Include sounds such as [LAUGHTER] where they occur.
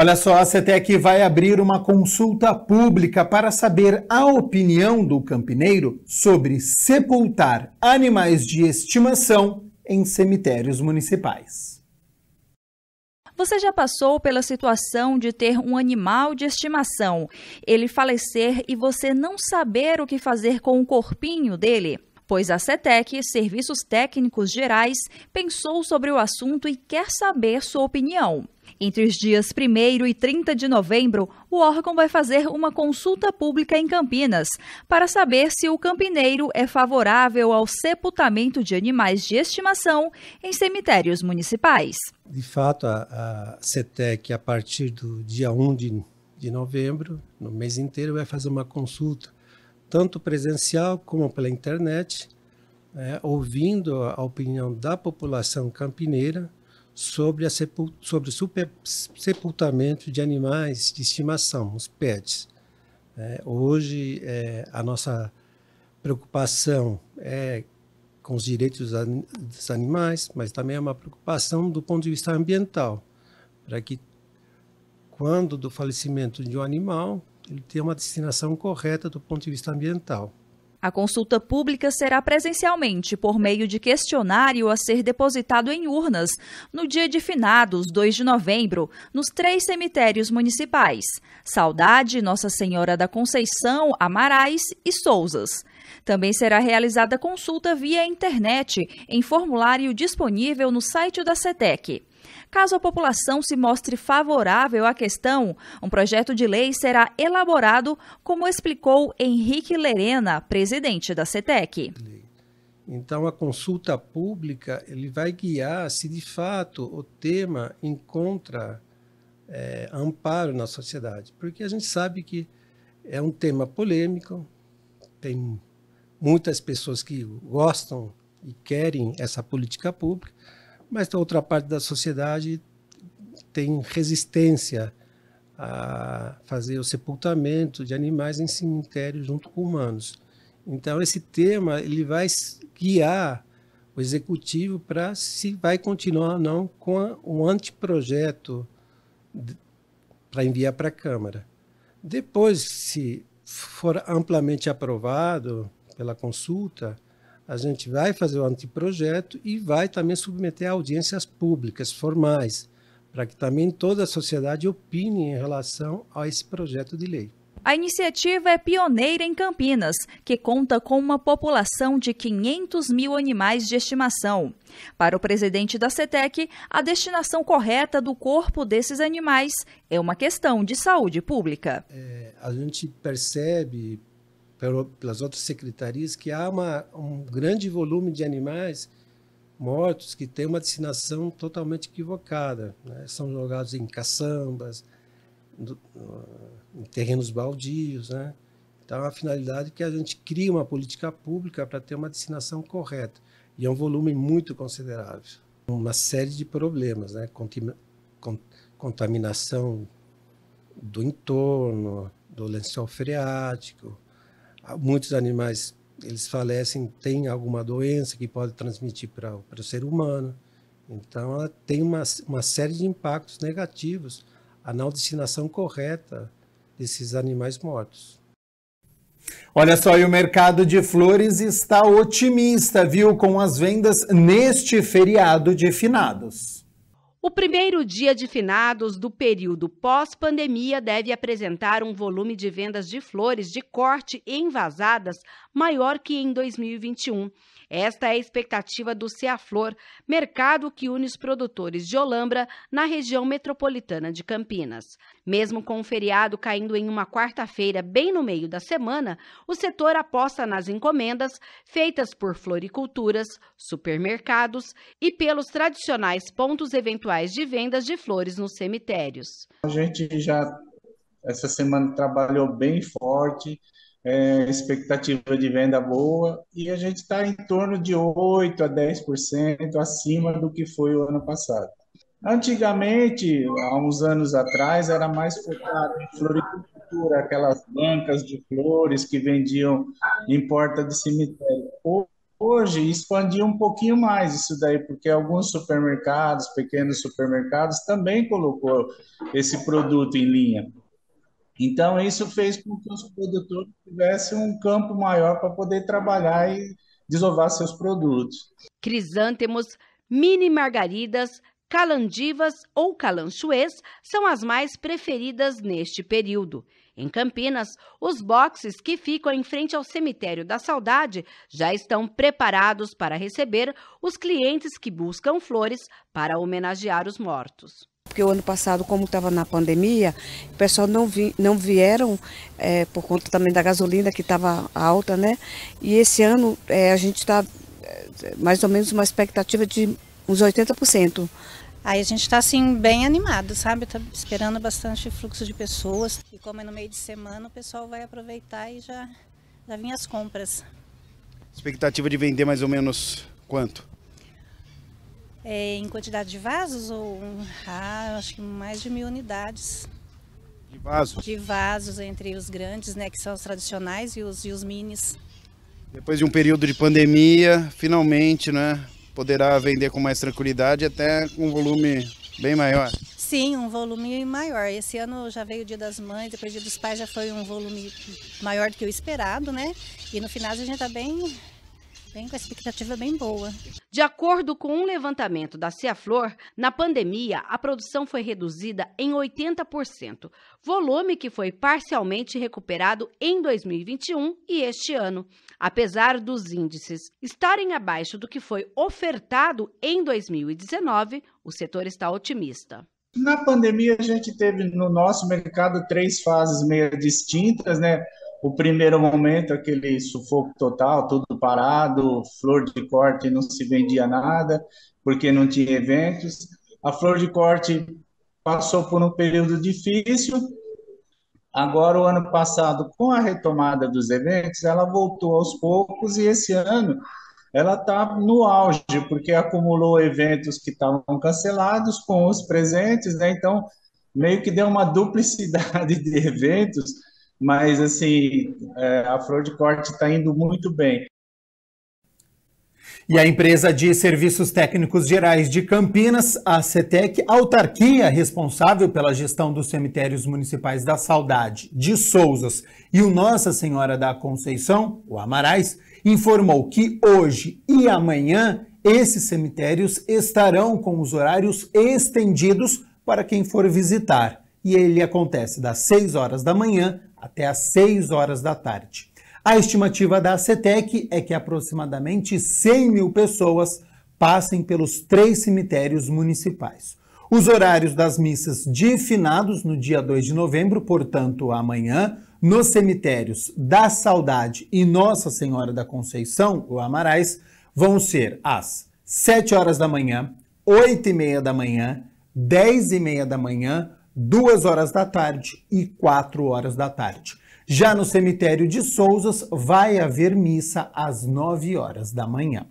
Olha só, a CETEC vai abrir uma consulta pública para saber a opinião do campineiro sobre sepultar animais de estimação em cemitérios municipais. Você já passou pela situação de ter um animal de estimação, ele falecer e você não saber o que fazer com o corpinho dele? pois a CETEC, Serviços Técnicos Gerais, pensou sobre o assunto e quer saber sua opinião. Entre os dias 1 e 30 de novembro, o órgão vai fazer uma consulta pública em Campinas para saber se o campineiro é favorável ao sepultamento de animais de estimação em cemitérios municipais. De fato, a, a CETEC, a partir do dia 1 de, de novembro, no mês inteiro, vai fazer uma consulta, tanto presencial como pela internet, né, ouvindo a opinião da população campineira sobre, a sepul sobre super sepultamento de animais de estimação, os pets. É, hoje, é, a nossa preocupação é com os direitos dos animais, mas também é uma preocupação do ponto de vista ambiental, para que quando do falecimento de um animal, ele tenha uma destinação correta do ponto de vista ambiental. A consulta pública será presencialmente por meio de questionário a ser depositado em urnas no dia de finados, 2 de novembro, nos três cemitérios municipais: Saudade, Nossa Senhora da Conceição, Amarais e Souzas. Também será realizada consulta via internet, em formulário disponível no site da CETEC. Caso a população se mostre favorável à questão, um projeto de lei será elaborado, como explicou Henrique Lerena, presidente da CETEC. Então, a consulta pública ele vai guiar se de fato o tema encontra é, amparo na sociedade, porque a gente sabe que é um tema polêmico, tem muitas pessoas que gostam e querem essa política pública, mas outra parte da sociedade tem resistência a fazer o sepultamento de animais em cemitérios junto com humanos. Então esse tema ele vai guiar o executivo para se vai continuar ou não com a, um anteprojeto para enviar para a Câmara. Depois, se for amplamente aprovado, pela consulta, a gente vai fazer o anteprojeto e vai também submeter a audiências públicas formais, para que também toda a sociedade opine em relação a esse projeto de lei. A iniciativa é pioneira em Campinas, que conta com uma população de 500 mil animais de estimação. Para o presidente da CETEC, a destinação correta do corpo desses animais é uma questão de saúde pública. É, a gente percebe pelas outras secretarias, que há uma, um grande volume de animais mortos que tem uma destinação totalmente equivocada. Né? São jogados em caçambas, do, em terrenos baldios. Né? Então, é a finalidade é que a gente crie uma política pública para ter uma destinação correta. E é um volume muito considerável. Uma série de problemas, né? Contima, con, contaminação do entorno, do lençol freático, muitos animais eles falecem, tem alguma doença que pode transmitir para o ser humano. Então, ela tem uma, uma série de impactos negativos a não destinação correta desses animais mortos. Olha só, e o mercado de flores está otimista, viu, com as vendas neste feriado de finados. O primeiro dia de finados do período pós-pandemia deve apresentar um volume de vendas de flores de corte envasadas maior que em 2021. Esta é a expectativa do Ceaflor, mercado que une os produtores de Olambra na região metropolitana de Campinas. Mesmo com o feriado caindo em uma quarta-feira, bem no meio da semana, o setor aposta nas encomendas feitas por floriculturas, supermercados e pelos tradicionais pontos eventuais percentuais de vendas de flores nos cemitérios. A gente já, essa semana, trabalhou bem forte, é, expectativa de venda boa, e a gente está em torno de 8% a 10% acima do que foi o ano passado. Antigamente, há uns anos atrás, era mais focado em floricultura, aquelas bancas de flores que vendiam em porta de cemitério. Hoje expandiu um pouquinho mais isso daí, porque alguns supermercados, pequenos supermercados, também colocou esse produto em linha. Então, isso fez com que os produtores tivessem um campo maior para poder trabalhar e desovar seus produtos. Crisântemos, mini margaridas, calandivas ou calanchoês são as mais preferidas neste período. Em Campinas, os boxes que ficam em frente ao Cemitério da Saudade já estão preparados para receber os clientes que buscam flores para homenagear os mortos. Porque o ano passado, como estava na pandemia, o pessoal não, vi, não vieram é, por conta também da gasolina que estava alta, né? E esse ano é, a gente está é, mais ou menos uma expectativa de uns 80%. Aí a gente está assim bem animado, sabe? Tá esperando bastante fluxo de pessoas. E como é no meio de semana, o pessoal vai aproveitar e já já vem as compras. Expectativa de vender mais ou menos quanto? É, em quantidade de vasos ou ah, acho que mais de mil unidades. De vasos? De vasos entre os grandes, né, que são os tradicionais e os, e os minis. Depois de um período de pandemia, finalmente, né, poderá vender com mais tranquilidade até um volume bem maior. Sim, um volume maior. Esse ano já veio o Dia das Mães, depois o Dia dos Pais já foi um volume maior do que o esperado, né? E no final a gente está bem Vem com a expectativa bem boa. De acordo com um levantamento da Flor, na pandemia a produção foi reduzida em 80%, volume que foi parcialmente recuperado em 2021 e este ano. Apesar dos índices estarem abaixo do que foi ofertado em 2019, o setor está otimista. Na pandemia, a gente teve no nosso mercado três fases meio distintas, né? o primeiro momento, aquele sufoco total, tudo parado, flor de corte não se vendia nada, porque não tinha eventos. A flor de corte passou por um período difícil. Agora, o ano passado, com a retomada dos eventos, ela voltou aos poucos e esse ano ela está no auge, porque acumulou eventos que estavam cancelados com os presentes, né? então meio que deu uma duplicidade [LAUGHS] de eventos mas assim, é, a flor de corte está indo muito bem. E a empresa de serviços técnicos gerais de Campinas, a CETEC, autarquia responsável pela gestão dos cemitérios municipais da Saudade, de Souzas e o Nossa Senhora da Conceição, o Amarais, informou que hoje e amanhã esses cemitérios estarão com os horários estendidos para quem for visitar. E ele acontece das 6 horas da manhã até às 6 horas da tarde. A estimativa da CETEC é que aproximadamente 100 mil pessoas passem pelos três cemitérios municipais. Os horários das missas de finados no dia 2 de novembro, portanto, amanhã, nos cemitérios da Saudade e Nossa Senhora da Conceição, o Amarais, vão ser às 7 horas da manhã, 8 e meia da manhã, 10 e meia da manhã, 2 horas da tarde e 4 horas da tarde. Já no cemitério de Souzas vai haver missa às 9 horas da manhã.